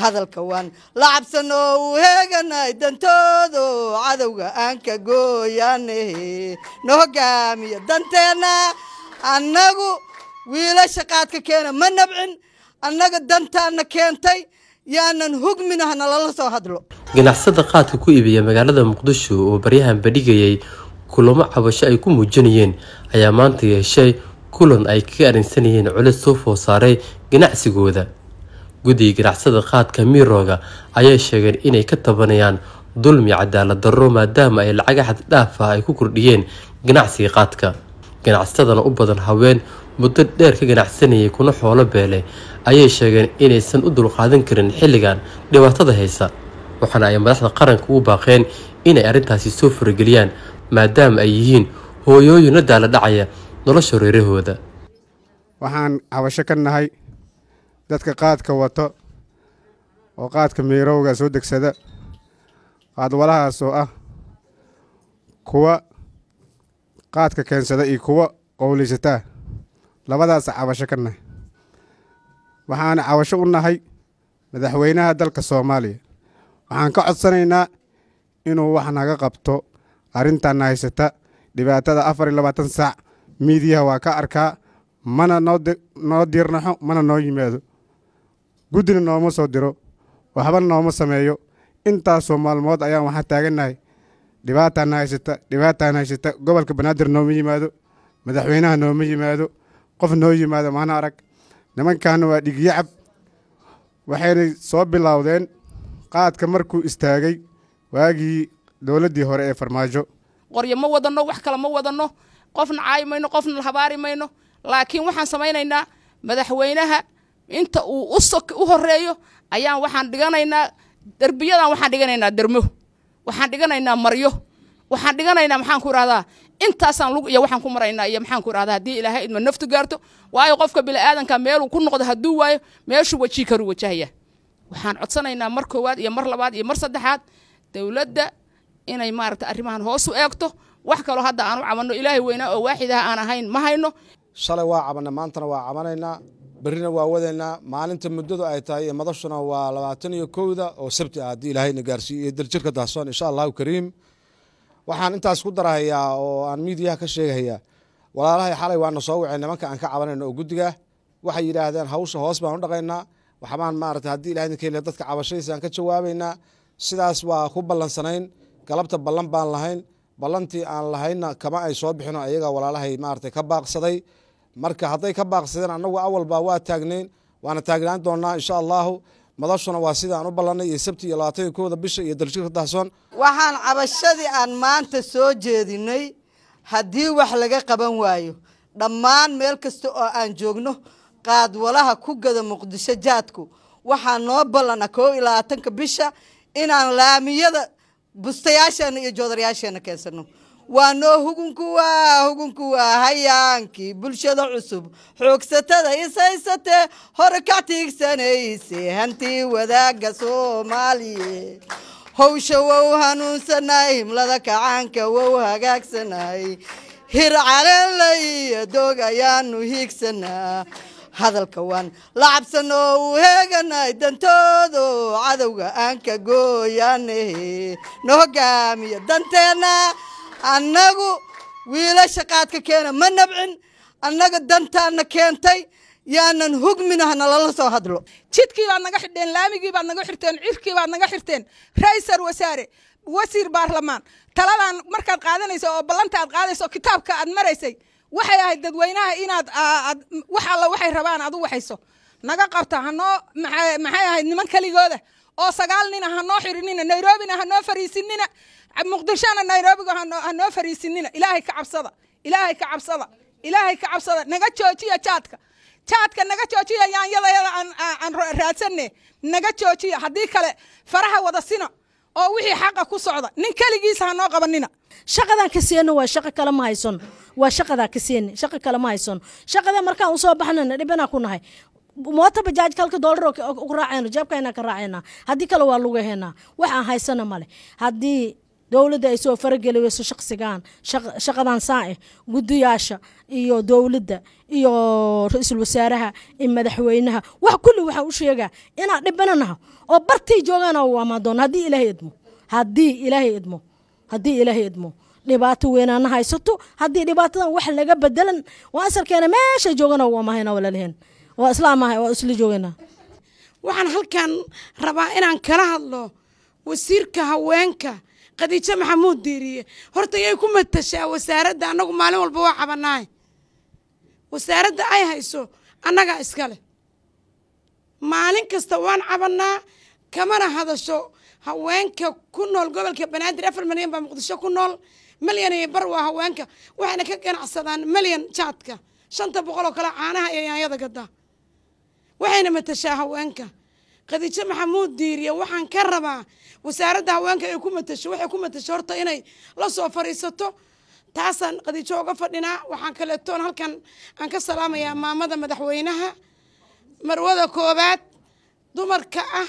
hadalka waan la cabsan oo u heeganay dantoodo cadowga aan ka gooyaane na hogaamiya danteenna annagu wiilasha qaadka keena ma nabcin annaga dantaana keentay yaanan hugmin ahna soo hadlo ganacsada qaadka ku iibiya magaalada muqdisho oo baryahan badhigayay kulamo cabasho ay ku muujinayeen ayaa maanta yeeshay kulan ay kaga arinsanayeen culeys soo foosaaray ganacsigooda guddiga ganacsada qaadka miroga ayay sheegeen inay ka tabanayaan dulmi cadaalad darro maadaama ay lacaga xaddhaaf ah ay ku kordhiyeen ganacsiga qaadka ganacsatadana u badan haween muddo dheer ka ganacsanayay kuna xoolo beele ayay sheegeen inaysan u dulqaadan karin xilligan dhibaatada haysa waxaana ay madaxda qaranka ugu baaqeen inay arrintaasi soo farageliyaan maadaama ay yihiin hooyooyinna dhacaya nolosha reerahooda waxaan cabasho ka nahay dadka qaadka wato oo qaadka miirowga soo degsada qaadwalahaas oo ah kuwa qaadka keensada iyo kuwa owleysataa labadaasa cabasho ka nahay waxaana cabasho u nahay madaxweynaha dalka soomaaliya waxaan ka codsanaynaa inuu wax naga qabto arrintanna haysata dhibaatada afar iyo labaatan saac miidiyaha waa ka arkaa mana noo diirnaxo mana noo yimaado guddina nooma soo diro waxba nooma sameeyo intaasoo maalmood ayaan waxaa taagannahay dhibaataana haysata dhibaataana haysata gobolka banaadir nooma yimaado madaxweynaha nooma yimaado qof noo yimaado maana arag nimankaana waa dhigiyacab waxaynay soo bilowdeen qaadka markuu istaagay waagii dowladdii hore ee farmaajo qoryo ma wadanno wax kale ma wadanno qofna caayi mayno qofna habaari mayno laakiin waxaan samaynaynaa madaxweynaha inta uu u horeeyo ayaan waxaan dhiganaynaa derbiyadan waxaan dhiganaynaa dermo waxaan dhiganaynaa maryo waxaan dhiganaynaa maxaan ku irahdaa intaasaan lug iyo waxaan ku maraynaa iyo maxaan ku irahdaa haddii ilaahay idma naftu gaarto waayo qofka bini'aadanka meeluu ku noqdo hadduu waayo meeshuu wajii karuu wajahaya waxaan codsanaynaa mar koowaad iyo mar labaad iyo mar saddexaad dowladda inay maaragta arrimahan hoos u eegto wax kaloo hadda aan u cabanno ilaahay weynaa oo waaxid ah aan ahayn ma hayno shalay waa cabanna maantana waa cabanaynaa berina waa wadeynaa maalinta muddadu ay tahay iyo madashuna waa labaatan iyo kowda oo sabti ah haddii ilaahayna gaarsiiyo iyo daljirka dahsoon insha allahu kariim waxaan intaas ku darahayaa oo aan miidiyaha ka sheegahayaa walaalahay xalay waana soo wacay nimanka aan ka cabanayno oo guddiga waxay yidhaahdeen hawsha hoos baan u dhaqaynaa waxbaan maarata haddii ilahay idinka dadka cabashadiisa aan ka jawaabaynaa sidaas waa ku ballansanayn galabta ballan baan lahayn ballantii aan lahaynna kama ay soo bixino ayaga walaalahay maarata ka baaqsaday marka hadday ka baaqsadeen annagu awalbaa waa taagnayn waana taagnaan doonaa insha allaahu madashuna waa sidaan u ballanay iyo sabti iyo labaatanka kooda bisha iyo daljirka dahsoon waxaan cabashadii aan maanta soo jeedinay haddii wax laga qaban waayo dhammaan meel kasta oo aan joogno qaadwalaha ku gada muqdisho jaadku waxaa noo ballana koo iyo labaatanka bisha inaan laamiyada bustayaasheena iyo joodarayaasheena keensanno waa noo hugunkuwa hugunkuwa hayaankii bulshada cusub xoogsatada ishaysatee hore ka tiigsanayse hantii wadaaga soomaaliye howsha wow hanuunsanaay himlada kacaanka wow hagaagsanaay hir caleenlay iyo doog ayaanu hiigsanaa hadalka waan la cabsan oo u heeganay dantoodu cadowga aan ka gooyaanahe noo hogaamiyo danteenna annagu wiilasha qaadka keena ma nabcin annaga dantaana keentay yaanan hugmin ahna nalala soo hadlo jidkii baad naga xidheen laamigii baad naga xirteen cirkii baad naga xirteen raysar wasaare wasiir baarlamaan taladan markaad qaadanayso oo ballanta aad qaadayso kitaabka aad maraysay waxay ahayd dadweynaha inaad wax alla waxay rabaan aad u waxayso naga qabta hanoo maxay ahayd niman keligooda oo sagaal nina hanoo xirinina nairobina hanoo fariisinina muqdishona nairobiga hanoo fariisinina ilaahay ka cabsada ilaahay ka cabsada ilaahay ka cabsada naga joojiya jaadka jaadka naga joojiya yaanyadayada aan raadsane naga joojiya haddii kale faraha wada sina oo wixii xaqa ku socda nin keligiisa hanoo qabanina shaqadan ka siino waa shaqo kale ma haysan waa shaqadaa ka siini shaqo kale ma haysan shaqada markaan usoo baxnana dhibanaa ku nahay mooto bajaajka halka doolar ku raacayno jeebkayna ka raacayna haddii kale waa lugaheenaa waxaan haysana male haddii dowladda ay soo farageliweyso shaqsigan shaqadan saa eh gudiyaasha iyo dowladda iyo ra-iisul wasaaraha iyo madaxweynaha wax kulli waxaa u sheegaa inaan dhibananaha oo bartii joogaana u amaadoon haddii ilaahay idmo haddii ilaahay idmo haddii ilaahay idmo dhibaato weynaana haysato haddii dhibaatadan wax laga bedelan waa asarkeena meesha joogana u amahayna walalehen waa islaamahay waa isla joogeynaa waxaan halkan rabaa inaan kala hadlo wasiirka haweenka khadiijo maxamuud diiriye horta yay ku matashaa wasaaradda annagu maalin walba waa cabanahay wasaaradda ay hayso annagaa iska leh maalin kasta waan cabanaa kamana hadasho haweenka ku nool gobolka banaadir afar malyan baa muqdisho ku nool malyan iyo bar waa haweenka waxayna ka ganacsadaan malyan jaadka shanta boqol oo kale caanaha iyo yaanyada gaddaa waxayna matashaa haweenka khadiijo maxamuud diiriya waxaan ka rabaa wasaaradda haweenka ay ku matasho waxay ku matasho horta inay la soo fariisato taasaan khadiijo uga fadhinaa waxaan kaleetoon halkan aan ka salaamayaa maamada madaxweynaha marwada koowaad dumarka ah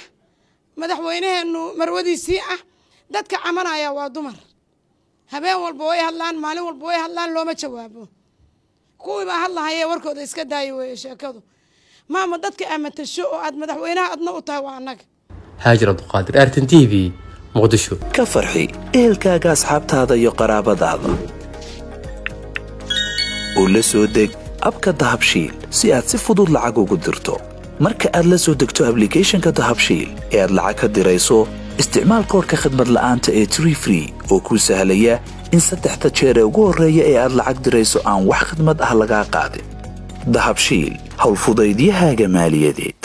madaxweynaheenu marwadiisii ah dadka camanaya waa dumar habeen walba way hadlaan maalin walba way hadlaan looma jawaabo kuwiibaa baa hadlahayee warkooda iska daayi weeye sheekadu maama dadka amatasho oo aad madaxweynaha adna u tahay waa annaga haajir abduqaadir artin t v muqdisho ka farxi ehelkaaga asxaabtaada iyo qaraabadaada oo la soo deg abka dahabshiil si aad si fudud lacag ugu dirto marka aad la soo degto ablicathonka dahabshiil ee aad lacag ka dirayso isticmaal koorka khadmad la'aanta ee tree free oo kuu sahlaya in saddexda jeer ee ugu horreeya ee aad lacag dirayso aan wax khadmad ah lagaa qaadin dahabshiil howlfudaydyahaga maaliyadeed